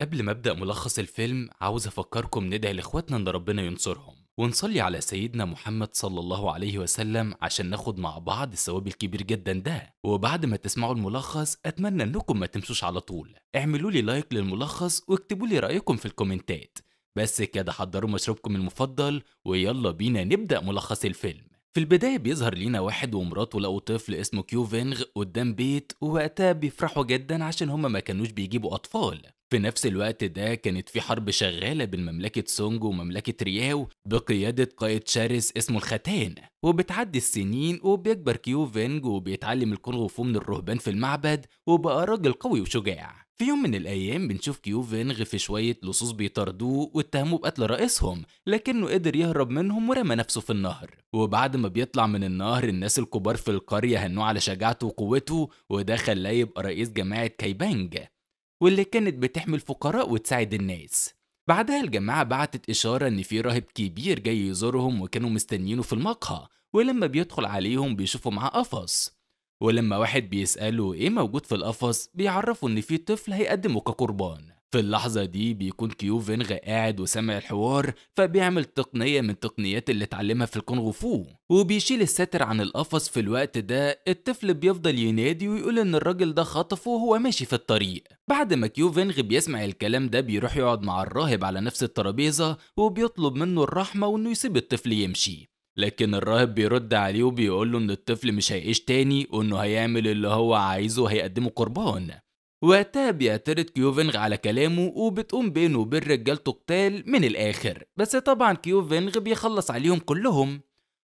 قبل ما أبدأ ملخص الفيلم عاوز أفكركم ندعي لإخواتنا إن ربنا ينصرهم ونصلي على سيدنا محمد صلى الله عليه وسلم عشان ناخد مع بعض الثواب الكبير جدا ده وبعد ما تسمعوا الملخص أتمنى أنكم ما تمشوش على طول اعملوا لي لايك للملخص واكتبوا لي رأيكم في الكومنتات بس كده حضروا مشروبكم المفضل ويلا بينا نبدأ ملخص الفيلم في البداية بيظهر لينا واحد ومراته لقوا طفل اسمه كيوفينغ قدام بيت ووقتها بيفرحوا جدا عشان هما ما كانوش بيجيبوا أطفال في نفس الوقت ده كانت في حرب شغالة بين مملكة سونج ومملكة رياو بقيادة قائد شرس اسمه الختان وبتعدي السنين وبيكبر كيو فينج وبيتعلم الكونغ فو من الرهبان في المعبد وبقى راجل قوي وشجاع في يوم من الأيام بنشوف كيو فينغ في شوية لصوص بيطاردوه واتهموه بقتل رئيسهم لكنه قدر يهرب منهم ورمى نفسه في النهر وبعد ما بيطلع من النهر الناس الكبار في القرية هنوه على شجاعته وقوته وده خلاه يبقى رئيس جماعة كايبانج واللي كانت بتحمي الفقراء وتساعد الناس بعدها الجماعة بعتت إشارة إن في راهب كبير جاي يزورهم وكانوا مستنيينه في المقهى ولما بيدخل عليهم بيشوفوا معاه قفص ولما واحد بيسأله إيه موجود في القفص بيعرفوا إن في طفل هيقدمه كقربان في اللحظة دي بيكون كيو فينغ قاعد وسامع الحوار فبيعمل تقنية من التقنيات اللي اتعلمها في الكونغ فو وبيشيل الساتر عن القفص في الوقت ده الطفل بيفضل ينادي ويقول ان الراجل ده خطفه وهو ماشي في الطريق بعد ما كيو فينغ بيسمع الكلام ده بيروح يقعد مع الراهب على نفس الترابيزة وبيطلب منه الرحمة وانه يسيب الطفل يمشي لكن الراهب بيرد عليه وبيقول له ان الطفل مش هيعيش تاني وانه هيعمل اللي هو عايزه وهيقدمه قربان وقتها بيعترض كيوفينغ على كلامه وبتقوم بينه وبين رجالته قتال من الآخر بس طبعا كيوفينغ بيخلص عليهم كلهم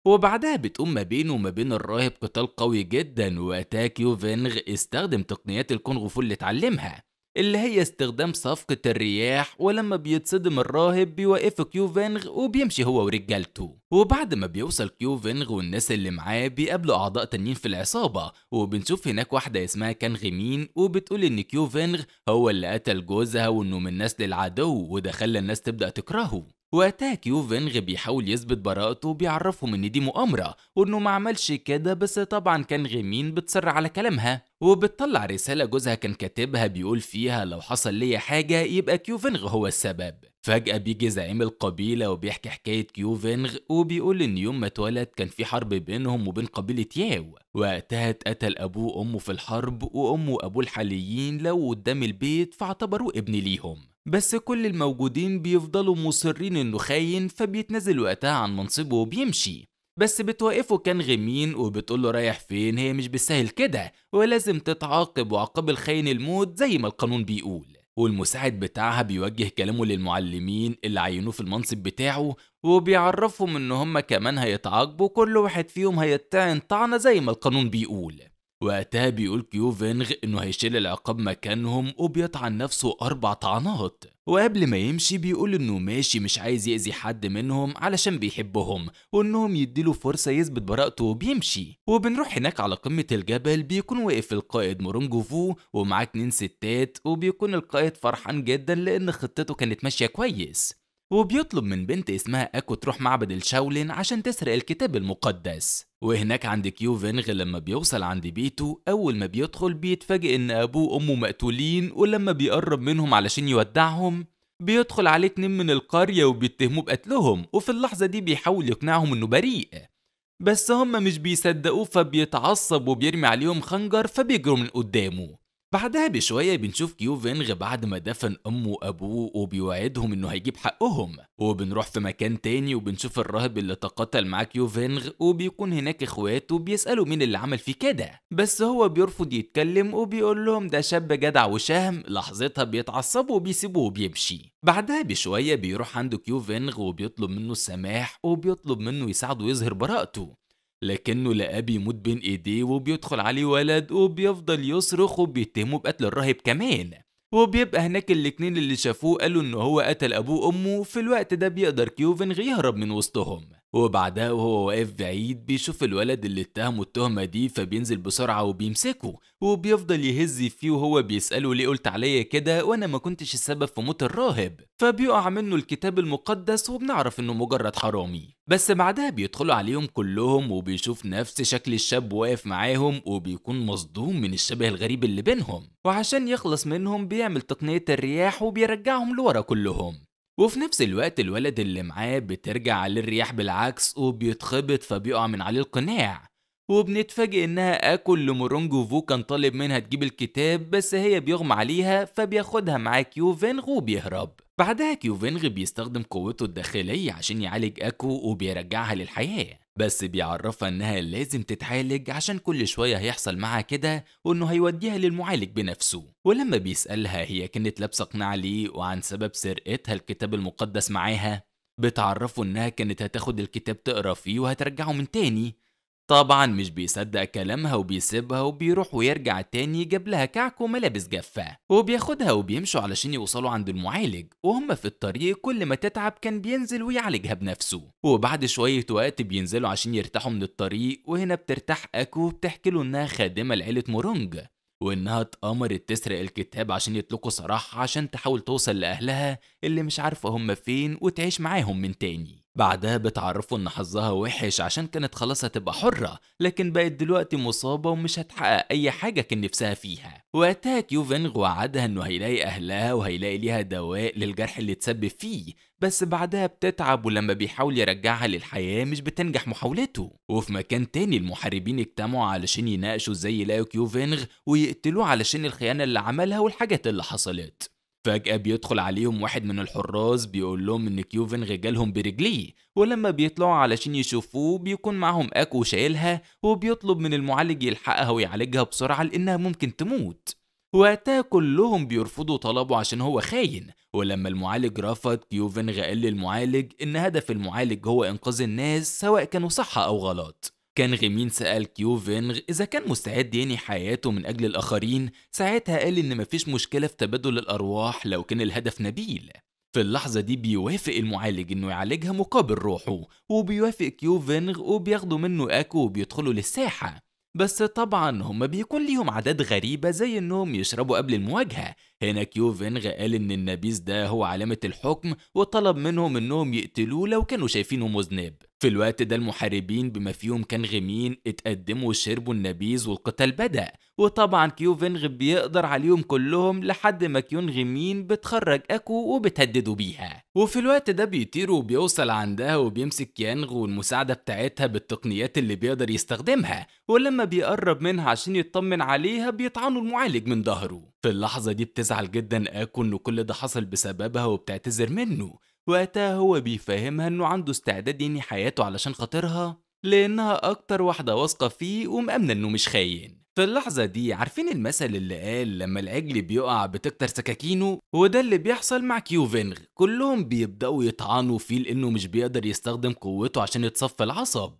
وبعدها بتقوم ما بينه وما بين الراهب قتال قوي جدا وقتها كيوفينغ استخدم تقنيات الكونغ فو اللي اتعلمها اللي هي استخدام صفقة الرياح ولما بيتصدم الراهب بيوقفه كيوفينغ وبيمشي هو ورجالته وبعد ما بيوصل كيوفينغ والناس اللي معاه بيقابلوا أعضاء تانيين في العصابة وبنشوف هناك واحدة اسمها كانغ مين وبتقول إن كيوفينغ هو اللي قتل جوزها وإنه من نسل العدو وده خلى الناس تبدأ تكرهه وقتها كيوفينغ بيحاول يثبت براءته وبيعرفهم ان دي مؤامرة وانه ما عملش كده بس طبعا كان غيمين بتصر على كلامها وبتطلع رسالة جوزها كان كاتبها بيقول فيها لو حصل ليا حاجة يبقى كيوفنغ هو السبب فجأة بيجي زعيم القبيلة وبيحكي حكاية كيوفنغ وبيقول إن يوم ما اتولد كان في حرب بينهم وبين قبيلة ياو وقتها اتقتل أبوه وأمه في الحرب وأمه وأبوه الحاليين لو قدام البيت فاعتبروه ابن ليهم بس كل الموجودين بيفضلوا مصرين انه خاين فبيتنازل وقتها عن منصبه وبيمشي بس بتوقفه كان غمين وبتقول له رايح فين هي مش بالسهل كده ولازم تتعاقب وعقاب الخاين الموت زي ما القانون بيقول والمساعد بتاعها بيوجه كلامه للمعلمين اللي عينوه في المنصب بتاعه وبيعرفهم ان هم كمان هيتعاقبوا كل واحد فيهم هيتعن طعنه زي ما القانون بيقول وقتها بيقول كيوفينغ انه هيشيل العقاب مكانهم وبيطعن نفسه اربع طعنات وقبل ما يمشي بيقول انه ماشي مش عايز يأذي حد منهم علشان بيحبهم وانهم يديله فرصة يثبت براءته وبيمشي وبنروح هناك على قمة الجبل بيكون واقف القائد مورونجوفو ومعاه اتنين ستات وبيكون القائد فرحان جدا لان خطته كانت ماشية كويس وبيطلب من بنت اسمها أكو تروح معبد الشاولين عشان تسرق الكتاب المقدس وهناك عند كيوفنغ لما بيوصل عند بيته أول ما بيدخل بيتفاجئ إن أبوه وأمه مقتولين ولما بيقرب منهم علشان يودعهم بيدخل عليه اتنين من القرية وبيتهموه بقتلهم وفي اللحظة دي بيحاول يقنعهم إنه بريء بس هم مش بيصدقوه فبيتعصب وبيرمي عليهم خنجر فبيجروا من قدامه بعدها بشوية بنشوف كيوفينغ بعد ما دفن أمه وأبوه وبيوعدهم إنه هيجيب حقهم وبنروح في مكان تاني وبنشوف الراهب اللي تقاتل معاه كيوفينغ وبيكون هناك إخواته وبيسألوا مين اللي عمل فيه كده بس هو بيرفض يتكلم وبيقول لهم ده شاب جدع وشهم لحظتها بيتعصبوا وبيسيبوه وبيمشي بعدها بشوية بيروح عنده كيوفينغ وبيطلب منه السماح وبيطلب منه يساعده يظهر براءته لكنه لقاه بيموت بين ايديه وبيدخل عليه ولد وبيفضل يصرخ وبيتهمه بقتل الراهب كمان وبيبقى هناك الاتنين اللي شافوه قالوا ان هو قتل ابوه وامه في الوقت ده بيقدر كيوفن يهرب من وسطهم وبعدها وهو واقف بعيد بيشوف الولد اللي اتهمه التهمة دي فبينزل بسرعة وبيمسكه وبيفضل يهز فيه وهو بيسأله ليه قلت عليا كده وأنا ما كنتش السبب في موت الراهب فبيقع منه الكتاب المقدس وبنعرف إنه مجرد حرامي بس بعدها بيدخلوا عليهم كلهم وبيشوف نفس شكل الشاب واقف معاهم وبيكون مصدوم من الشبه الغريب اللي بينهم وعشان يخلص منهم بيعمل تقنية الرياح وبيرجعهم لورا كلهم وفي نفس الوقت الولد اللي معاه بترجع عليه الرياح بالعكس وبيتخبط فبيقع من عليه القناع وبنتفاجئ انها اكل لمورونجو فو كان طالب منها تجيب الكتاب بس هي بيغمى عليها فبياخدها معاه كيوفينغ وبيهرب بعدها كيوفينغ بيستخدم قوته الداخلية عشان يعالج اكو وبيرجعها للحياة بس بيعرفها انها لازم تتعالج عشان كل شوية هيحصل معها كده وانه هيوديها للمعالج بنفسه ولما بيسألها هي كانت لابسة قناع ليه وعن سبب سرقتها الكتاب المقدس معاها بتعرفه انها كانت هتاخد الكتاب تقرا فيه وهترجعه من تاني طبعا مش بيصدق كلامها وبيسيبها وبيروح ويرجع تاني يجيب لها كعك وملابس جافة وبياخدها وبيمشوا علشان يوصلوا عند المعالج وهم في الطريق كل ما تتعب كان بينزل ويعالجها بنفسه وبعد شوية وقت بينزلوا عشان يرتاحوا من الطريق وهنا بترتاح أكو وبتحكي له إنها خادمة لعيلة مورونج وإنها اتأمرت تسرق الكتاب عشان يطلقوا سراحها عشان تحاول توصل لأهلها اللي مش عارفة هم فين وتعيش معاهم من تاني بعدها بتعرفوا ان حظها وحش عشان كانت خلاص هتبقى حرة لكن بقت دلوقتي مصابة ومش هتحقق اي حاجة كان نفسها فيها وقتها كيوفينغ وعدها انه هيلاقي اهلها وهيلاقي ليها دواء للجرح اللي اتسبب فيه بس بعدها بتتعب ولما بيحاول يرجعها للحياة مش بتنجح محاولته وفي مكان تاني المحاربين اجتمعوا علشان يناقشوا ازاي يلاقوا كيوفينغ ويقتلوه علشان الخيانة اللي عملها والحاجات اللي حصلت فجأة بيدخل عليهم واحد من الحراس بيقول لهم إن كيوفن رجالهم برجليه ولما بيطلعوا علشان يشوفوه بيكون معهم أكو شايلها وبيطلب من المعالج يلحقها ويعالجها بسرعة لأنها ممكن تموت وقتها كلهم بيرفضوا طلبه عشان هو خاين ولما المعالج رفض كيوفن قال للمعالج إن هدف المعالج هو إنقاذ الناس سواء كانوا صح أو غلط كان غيمين سأل كيو فينغ إذا كان مستعد ينهي حياته من أجل الآخرين ساعتها قال إن مفيش مشكلة في تبادل الأرواح لو كان الهدف نبيل في اللحظة دي بيوافق المعالج إنه يعالجها مقابل روحه وبيوافق كيو فينغ وبياخدوا منه أكو وبيدخلوا للساحة بس طبعا هما بيكون ليهم عادات غريبة زي إنهم يشربوا قبل المواجهة كيو فينغ قال إن النبيذ ده هو علامة الحكم وطلب منهم إنهم يقتلوه لو كانوا شايفينه مذنب في الوقت ده المحاربين بما فيهم كان غمين اتقدموا وشربوا النبيذ والقتال بدأ وطبعا فينغ بيقدر عليهم كلهم لحد ما كيون غمين بتخرج اكو وبتهدده بيها وفي الوقت ده بيطير وبيوصل عندها وبيمسك كيانغ والمساعدة بتاعتها بالتقنيات اللي بيقدر يستخدمها ولما بيقرب منها عشان يطمن عليها بيطعنوا المعالج من ظهره في اللحظة دي بتزعل جدا آكو إن كل ده حصل بسببها وبتعتذر منه وقتها هو بيفهمها إنه عنده استعداد ينهي حياته علشان خاطرها لأنها أكتر واحدة واثقة فيه ومأمنة إنه مش خاين في اللحظة دي عارفين المثل اللي قال لما العجل بيقع بتكتر سكاكينه وده اللي بيحصل مع كيوفينغ كلهم بيبدأوا يطعنوا فيه لأنه مش بيقدر يستخدم قوته عشان يتصفى العصب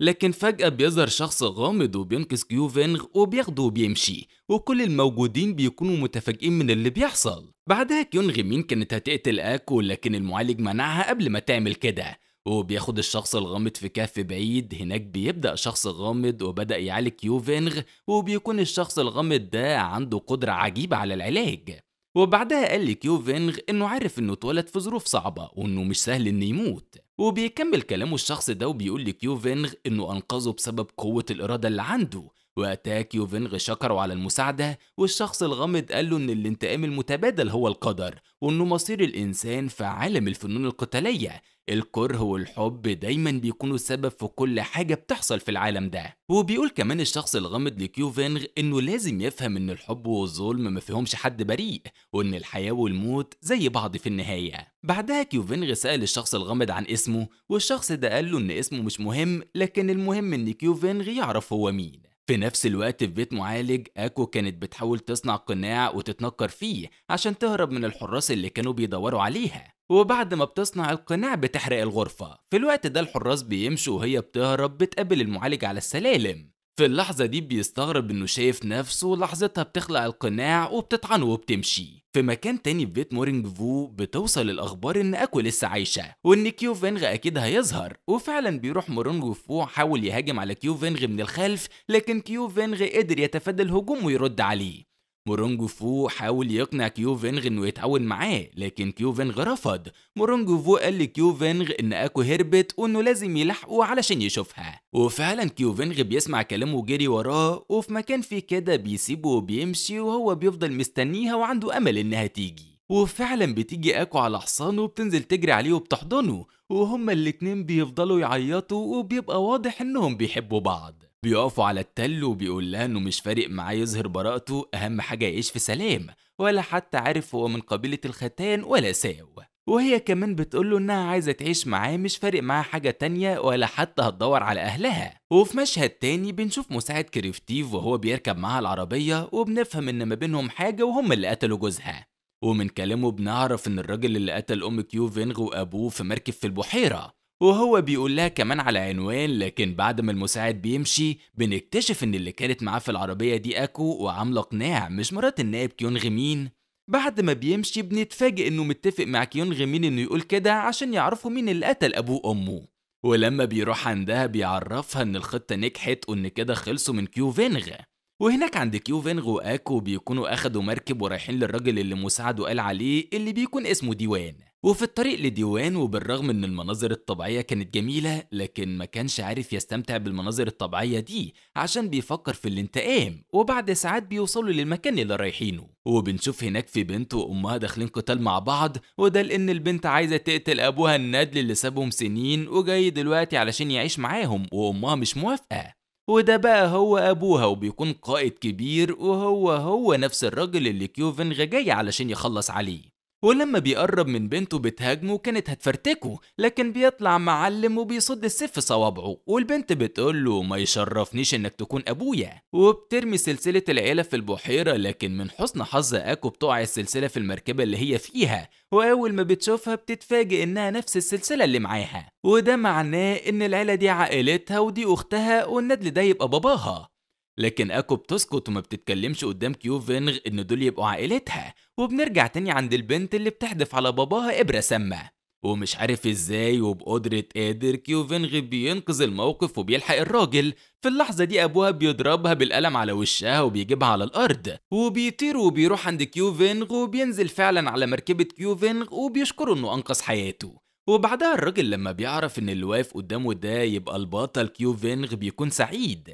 لكن فجأة بيظهر شخص غامض وبينقذ كيوفينغ وبياخده وبيمشي وكل الموجودين بيكونوا متفاجئين من اللي بيحصل بعدها كيونغ مين كانت هتقتل اكو لكن المعالج منعها قبل ما تعمل كده وبياخد الشخص الغامض في كهف بعيد هناك بيبدأ شخص غامض وبدأ يعالج كيوفينغ وبيكون الشخص الغامض ده عنده قدرة عجيبة على العلاج وبعدها قال لي فينغ انه عارف انه اتولد في ظروف صعبة وانه مش سهل انه يموت وبيكمل كلامه الشخص ده وبيقول فينغ انه انقذه بسبب قوة الارادة اللي عنده وقتها كيوفينغ شكره على المساعدة والشخص الغامض قال له ان الانتقام المتبادل هو القدر وانه مصير الانسان في عالم الفنون القتالية الكره والحب دايما بيكونوا سبب في كل حاجة بتحصل في العالم ده وبيقول كمان الشخص الغامض لكيوفينغ انه لازم يفهم ان الحب والظلم ما فيهمش حد بريء وان الحياة والموت زي بعض في النهاية بعدها كيوفينغ سأل الشخص الغامض عن اسمه والشخص ده قال له ان اسمه مش مهم لكن المهم ان كيوفينغ يعرف هو مين في نفس الوقت في بيت معالج اكو كانت بتحاول تصنع قناع وتتنكر فيه عشان تهرب من الحراس اللي كانوا بيدوروا عليها وبعد ما بتصنع القناع بتحرق الغرفة في الوقت ده الحراس بيمشوا وهي بتهرب بتقابل المعالج على السلالم في اللحظة دي بيستغرب انه شايف نفسه لحظتها بتخلع القناع وبتطعن وبتمشي في مكان تاني في بيت مورينج فو بتوصل الأخبار إن أكو لسه عايشة وإن كيو فينغ أكيد هيظهر وفعلا بيروح مورينج فو حاول يهاجم على كيو فينغ من الخلف لكن كيو فينغ قدر يتفادى الهجوم ويرد عليه مورونجو فو حاول يقنع كيوفينغ انه يتعاون معاه لكن كيوفينغ رفض مورونجو فو قال لكيوفينغ ان اكو هربت وانه لازم يلحقه علشان يشوفها وفعلا كيوفينغ بيسمع كلامه وجري وراه وفي مكان فيه كده بيسيبه وبيمشي وهو بيفضل مستنيها وعنده امل انها تيجي وفعلا بتيجي اكو على حصانه وبتنزل تجري عليه وبتحضنه وهما الاتنين بيفضلوا يعيطوا وبيبقى واضح انهم بيحبوا بعض بيقفوا على التل وبيقول لها انه مش فارق معاه يظهر براءته اهم حاجه يعيش في سلام ولا حتى عارف هو من قبيله الختان ولا ساو وهي كمان بتقول له انها عايزه تعيش معاه مش فارق معاها حاجه تانية ولا حتى هتدور على اهلها وفي مشهد تاني بنشوف مساعد كريفتيف وهو بيركب معاها العربيه وبنفهم ان ما بينهم حاجه وهم اللي قتلوا جوزها ومن كلامه بنعرف ان الراجل اللي قتل ام كيو فينغ وابوه في مركب في البحيره وهو بيقول لها كمان على عنوان لكن بعد ما المساعد بيمشي بنكتشف ان اللي كانت معاه في العربية دي اكو وعاملة قناع مش مرات النائب كيونغ مين بعد ما بيمشي بنتفاجئ انه متفق مع كيونغ مين انه يقول كده عشان يعرفوا مين اللي قتل ابوه وامه ولما بيروح عندها بيعرفها ان الخطة نجحت وان كده خلصوا من كيو فينغ وهناك عند كيو فينغ واكو بيكونوا اخدوا مركب ورايحين للراجل اللي مساعده قال عليه اللي بيكون اسمه ديوان وفي الطريق لديوان وبالرغم ان المناظر الطبيعية كانت جميلة لكن ما كانش عارف يستمتع بالمناظر الطبيعية دي عشان بيفكر في الانتقام وبعد ساعات بيوصلوا للمكان اللي رايحينه وبنشوف هناك في بنت وامها داخلين قتال مع بعض وده لان البنت عايزة تقتل ابوها الندل اللي سابهم سنين وجاي دلوقتي علشان يعيش معاهم وامها مش موافقة وده بقى هو أبوها وبيكون قائد كبير وهو هو نفس الراجل اللي كيوفن جاي علشان يخلص عليه ولما بيقرب من بنته بتهاجمه كانت هتفرتكه لكن بيطلع معلم وبيصد السيف في صوابعه والبنت بتقول له ما يشرفنيش انك تكون ابويا وبترمي سلسله العيله في البحيره لكن من حسن حظ اكو بتقع السلسله في المركبه اللي هي فيها واول ما بتشوفها بتتفاجئ انها نفس السلسله اللي معاها وده معناه ان العيله دي عائلتها ودي اختها والندل ده يبقى باباها لكن اكو بتسكت وما بتتكلمش قدام كيو فينغ ان دول يبقوا عائلتها وبنرجع تاني عند البنت اللي بتحدف على باباها ابره سامه ومش عارف ازاي وبقدرة قادر كيوفينغ بينقذ الموقف وبيلحق الراجل في اللحظة دي أبوها بيضربها بالقلم على وشها وبيجيبها على الأرض وبيطير وبيروح عند كيوفينغ وبينزل فعلا على مركبة كيوفينغ وبيشكره إنه أنقذ حياته وبعدها الراجل لما بيعرف إن اللي واقف قدامه ده يبقى البطل كيوفينغ بيكون سعيد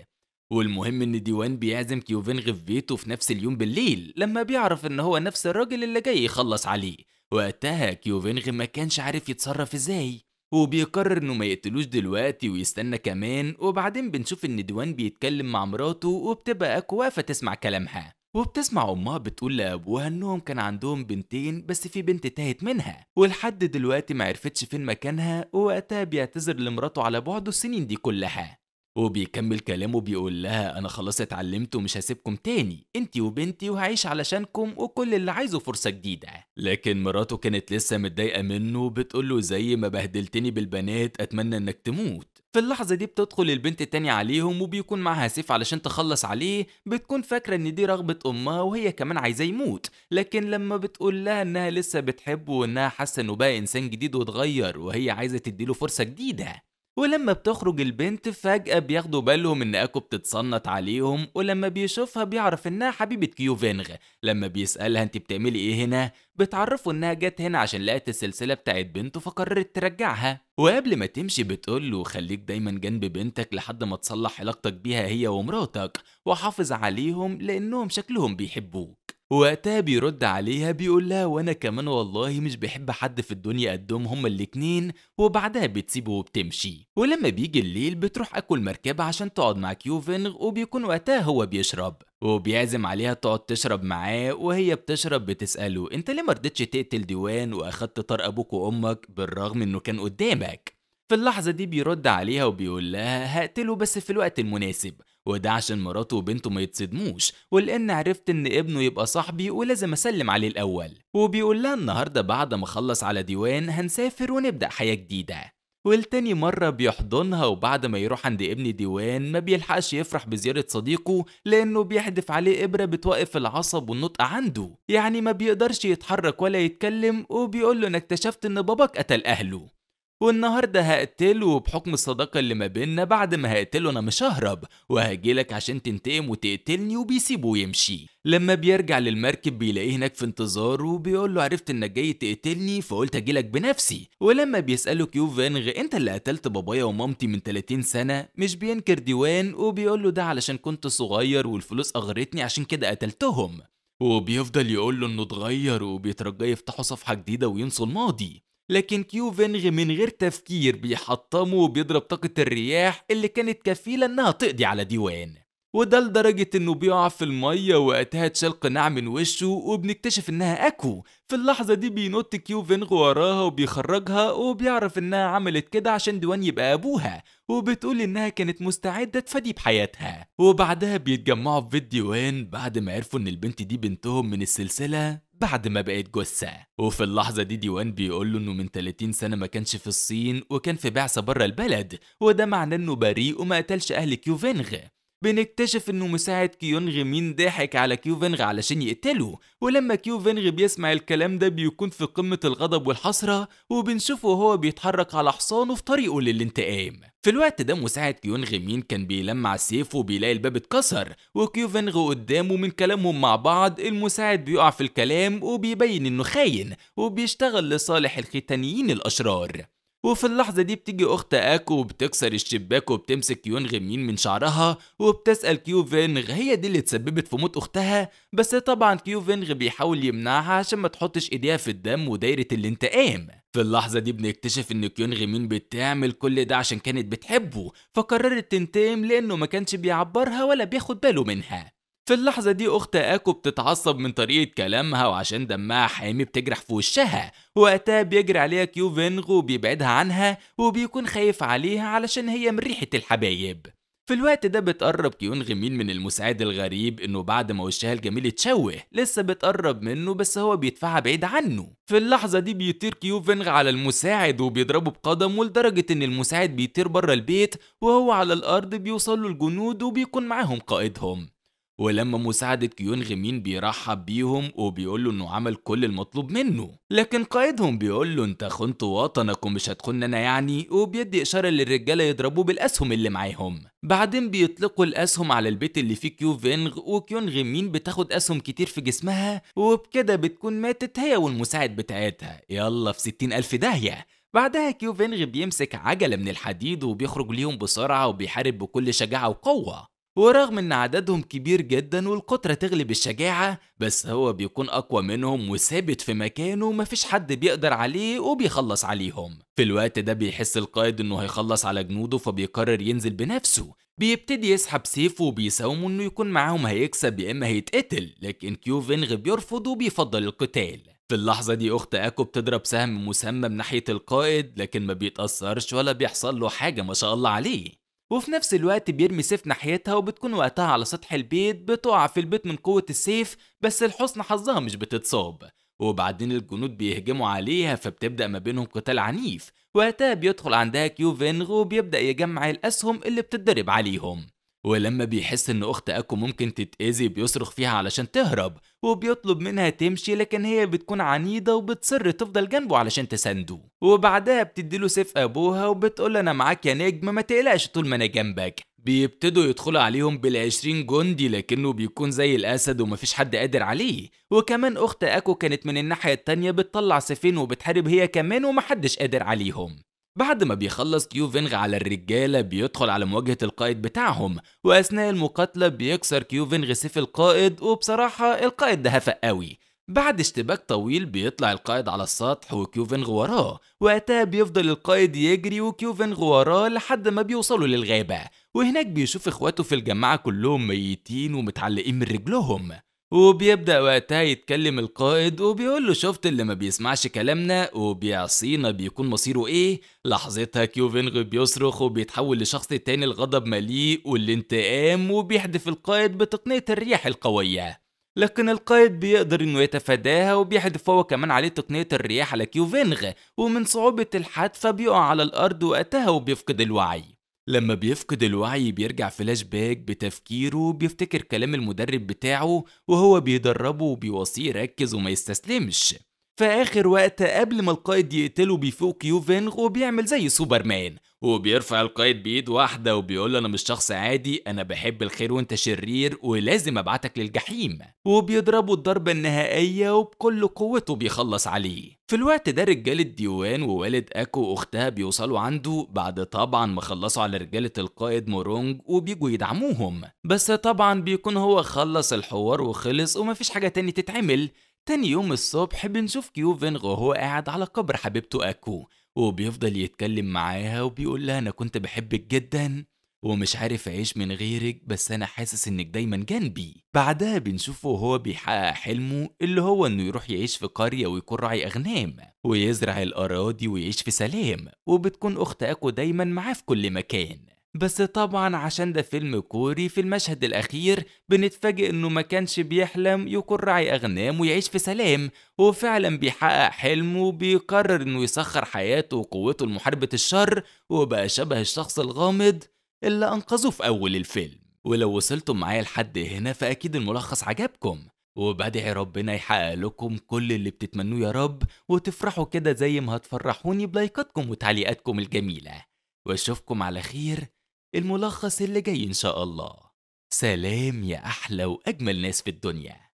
والمهم ان ديوان بيعزم كيوفينغ في بيته في نفس اليوم بالليل لما بيعرف ان هو نفس الراجل اللي جاي يخلص عليه وقتها كيوفينغ ما كانش عارف يتصرف ازاي وبيقرر انه ما يقتلوش دلوقتي ويستنى كمان وبعدين بنشوف ان ديوان بيتكلم مع مراته وبتبقى كوافة واقفه تسمع كلامها وبتسمع امها بتقول لابوها انهم كان عندهم بنتين بس في بنت تاهت منها ولحد دلوقتي ما عرفتش فين مكانها ووقتها بيعتذر لمراته على بعده السنين دي كلها وبيكمل كلامه بيقول لها انا خلاص اتعلمت ومش هسيبكم تاني انتي وبنتي وهعيش علشانكم وكل اللي عايزه فرصه جديده لكن مراته كانت لسه متضايقه منه وبتقول له زي ما بهدلتني بالبنات اتمنى انك تموت في اللحظة دي بتدخل البنت التانية عليهم وبيكون معاها سيف علشان تخلص عليه بتكون فاكرة ان دي رغبة امها وهي كمان عايزاه يموت لكن لما بتقول لها انها لسه بتحبه وانها حاسة انه بقى انسان جديد واتغير وهي عايزة تديله فرصة جديدة ولما بتخرج البنت فجأة بياخدوا بالهم إن أكو بتتصنت عليهم ولما بيشوفها بيعرف إنها حبيبة كيوفينغ لما بيسألها أنت بتعملي إيه هنا بتعرفه إنها جت هنا عشان لقت السلسلة بتاعت بنته فقررت ترجعها وقبل ما تمشي بتقول له خليك دايما جنب بنتك لحد ما تصلح علاقتك بيها هي ومراتك وحافظ عليهم لأنهم شكلهم بيحبوك وقتها بيرد عليها بيقول لها وانا كمان والله مش بحب حد في الدنيا قدهم هما الاتنين وبعدها بتسيبه وبتمشي ولما بيجي الليل بتروح اكل مركبة عشان تقعد مع كيوفينغ وبيكون وقتها هو بيشرب وبيعزم عليها تقعد تشرب معاه وهي بتشرب بتسأله انت ليه مردتش تقتل ديوان واخدت طار ابوك وامك بالرغم انه كان قدامك في اللحظة دي بيرد عليها وبيقول لها هقتله بس في الوقت المناسب وده عشان مراته وبنته ما يتصدموش ولان عرفت ان ابنه يبقى صاحبي ولازم اسلم عليه الاول وبيقول لها النهارده بعد ما اخلص على ديوان هنسافر ونبدا حياه جديده والتاني مرة بيحضنها وبعد ما يروح عند ابن ديوان ما بيلحقش يفرح بزيارة صديقه لأنه بيحدف عليه إبرة بتوقف العصب والنطق عنده يعني ما بيقدرش يتحرك ولا يتكلم وبيقول له أنا اكتشفت إن باباك قتل أهله والنهارده هقتله بحكم الصداقه اللي ما بينا بعد ما هقتله انا مش ههرب وهجيلك عشان تنتقم وتقتلني وبيسيبه ويمشي لما بيرجع للمركب بيلاقيه هناك في انتظاره وبيقول له عرفت انك جاي تقتلني فقلت اجيلك بنفسي ولما بيساله كيو فانغ انت اللي قتلت بابايا ومامتي من 30 سنه مش بينكر ديوان وبيقول له ده علشان كنت صغير والفلوس اغرتني عشان كده قتلتهم وبيفضل يقول له انه اتغير وبيترجى يفتحوا صفحه جديده وينسوا الماضي لكن كيوفنغ من غير تفكير بيحطمه وبيضرب طاقة الرياح اللي كانت كفيلة إنها تقضي على ديوان وده لدرجة إنه بيقع في المية وقتها تشال قناع من وشه وبنكتشف إنها أكو في اللحظة دي بينط كيوفنغ وراها وبيخرجها وبيعرف إنها عملت كده عشان ديوان يبقى أبوها وبتقول إنها كانت مستعدة تفدي بحياتها وبعدها بيتجمعوا في ديوان بعد ما عرفوا إن البنت دي بنتهم من السلسلة بعد ما بقت جثة وفي اللحظة دي ديوان بيقول له انه من 30 سنة ما كانش في الصين وكان في بعثة بره البلد وده معناه انه بريء وما قتلش اهل كيوفينغ بنكتشف انه مساعد كيونغ مين ضاحك على كيوفنغ علشان يقتله ولما كيوفنغ بيسمع الكلام ده بيكون في قمة الغضب والحسرة وبنشوفه وهو بيتحرك على حصانه في طريقه للانتقام في الوقت ده مساعد كيونغ مين كان بيلمع سيفه وبيلاقي الباب اتكسر وكيوفنغ قدامه من كلامهم مع بعض المساعد بيقع في الكلام وبيبين انه خاين وبيشتغل لصالح الختانيين الاشرار وفي اللحظة دي بتيجي أخت أكو وبتكسر الشباك وبتمسك يونغ مين من شعرها وبتسأل كيو فينغ هي دي اللي اتسببت في موت أختها بس طبعا كيو فينغ بيحاول يمنعها عشان ما تحطش إيديها في الدم ودايرة الانتقام في اللحظة دي بنكتشف إن كيونغ مين بتعمل كل ده عشان كانت بتحبه فقررت تنتقم لأنه ما كانش بيعبرها ولا بياخد باله منها في اللحظة دي أخت آكو بتتعصب من طريقة كلامها وعشان دمها حامي بتجرح في وشها وقتها بيجري عليها كيو فينغ وبيبعدها عنها وبيكون خايف عليها علشان هي من ريحة الحبايب في الوقت ده بتقرب كيون غمين من المساعد الغريب انه بعد ما وشها الجميل اتشوه لسه بتقرب منه بس هو بيدفعها بعيد عنه في اللحظه دي بيطير كيو فينغ على المساعد وبيضربه بقدمه لدرجه ان المساعد بيطير بره البيت وهو على الارض بيوصل له الجنود وبيكون معاهم قائدهم ولما مساعدة كيونغ مين بيرحب بيهم وبيقول له انه عمل كل المطلوب منه لكن قائدهم بيقول له انت خنت وطنك ومش هتخن انا يعني وبيدي اشارة للرجالة يضربوه بالاسهم اللي معاهم بعدين بيطلقوا الاسهم على البيت اللي فيه كيو فينغ وكيون مين بتاخد اسهم كتير في جسمها وبكده بتكون ماتت هي والمساعد بتاعتها يلا في ستين الف داهية بعدها كيو فينغ بيمسك عجلة من الحديد وبيخرج ليهم بسرعة وبيحارب بكل شجاعة وقوة ورغم ان عددهم كبير جدا والقدرة تغلب الشجاعة بس هو بيكون اقوى منهم وثابت في مكانه ومفيش حد بيقدر عليه وبيخلص عليهم في الوقت ده بيحس القائد انه هيخلص على جنوده فبيقرر ينزل بنفسه بيبتدي يسحب سيفه وبيساومه انه يكون معاهم هيكسب يا اما هيتقتل لكن كيوفينغ بيرفض وبيفضل القتال في اللحظة دي أخت أكو بتضرب سهم مسمى من ناحية القائد لكن ما بيتأثرش ولا بيحصل له حاجة ما شاء الله عليه وفي نفس الوقت بيرمي سيف ناحيتها وبتكون وقتها على سطح البيت بتقع في البيت من قوة السيف بس لحسن حظها مش بتتصاب وبعدين الجنود بيهجموا عليها فبتبدأ ما بينهم قتال عنيف وقتها بيدخل عندها كيوفينغ وبيبدأ يجمع الأسهم اللي بتتدرب عليهم ولما بيحس ان اخت اكو ممكن تتأذي بيصرخ فيها علشان تهرب وبيطلب منها تمشي لكن هي بتكون عنيدة وبتصر تفضل جنبه علشان تسنده وبعدها بتديله سيف ابوها وبتقول انا معاك يا نجم ما تقلقش طول ما انا جنبك بيبتدوا يدخلوا عليهم بالعشرين جندي لكنه بيكون زي الأسد ومفيش حد قادر عليه وكمان أخت أكو كانت من الناحية التانية بتطلع سيفين وبتحارب هي كمان ومحدش قادر عليهم بعد ما بيخلص كيوفينغ على الرجالة بيدخل على مواجهة القائد بتاعهم وأثناء المقاتلة بيكسر كيوفينغ سيف القائد وبصراحة القائد ده هفق قوي بعد اشتباك طويل بيطلع القائد على السطح وكيوفينغ وراه وقتها بيفضل القائد يجري وكيوفينغ وراه لحد ما بيوصلوا للغابة وهناك بيشوف اخواته في الجماعة كلهم ميتين ومتعلقين من رجلهم وبيبدأ وقتها يتكلم القائد وبيقول له شفت اللي ما بيسمعش كلامنا وبيعصينا بيكون مصيره ايه لحظتها كيوفينغ بيصرخ وبيتحول لشخص تاني الغضب مليء والانتقام وبيحدف القائد بتقنية الرياح القوية لكن القائد بيقدر انه يتفاداها وبيحدف هو كمان عليه تقنية الرياح على كيوفينغ ومن صعوبة الحادثة بيقع على الأرض وقتها وبيفقد الوعي لما بيفقد الوعي بيرجع فلاش باك بتفكيره بيفتكر كلام المدرب بتاعه وهو بيدربه وبيوصيه يركز وما يستسلمش في آخر وقت قبل ما القائد يقتله بيفوق يوفنغ وبيعمل زي سوبرمان وبيرفع القايد بايد واحده وبيقول له انا مش شخص عادي انا بحب الخير وانت شرير ولازم ابعتك للجحيم وبيضربه الضربه النهائيه وبكل قوته بيخلص عليه في الوقت ده رجالة ديوان ووالد أكو وأختها بيوصلوا عنده بعد طبعا ما خلصوا على رجالة القائد مورونج وبيجوا يدعموهم بس طبعا بيكون هو خلص الحوار وخلص ومفيش حاجة تاني تتعمل تاني يوم الصبح بنشوف كيوفينغ وهو قاعد على قبر حبيبته أكو وبيفضل يتكلم معاها وبيقول لها أنا كنت بحبك جدا ومش عارف أعيش من غيرك بس أنا حاسس إنك دايما جنبي بعدها بنشوفه وهو بيحقق حلمه اللي هو إنه يروح يعيش في قرية ويكون راعي أغنام ويزرع الأراضي ويعيش في سلام وبتكون أخت أكو دايما معاه في كل مكان بس طبعا عشان ده فيلم كوري في المشهد الأخير بنتفاجئ إنه ما كانش بيحلم يكون راعي أغنام ويعيش في سلام وفعلا بيحقق حلمه وبيقرر إنه يسخر حياته وقوته لمحاربة الشر وبقى شبه الشخص الغامض اللي أنقذه في أول الفيلم ولو وصلتم معايا لحد هنا فأكيد الملخص عجبكم وبدعي إيه ربنا يحقق لكم كل اللي بتتمنوه يا رب وتفرحوا كده زي ما هتفرحوني بلايكاتكم وتعليقاتكم الجميلة واشوفكم على خير الملخص اللي جاي إن شاء الله سلام يا أحلى وأجمل ناس في الدنيا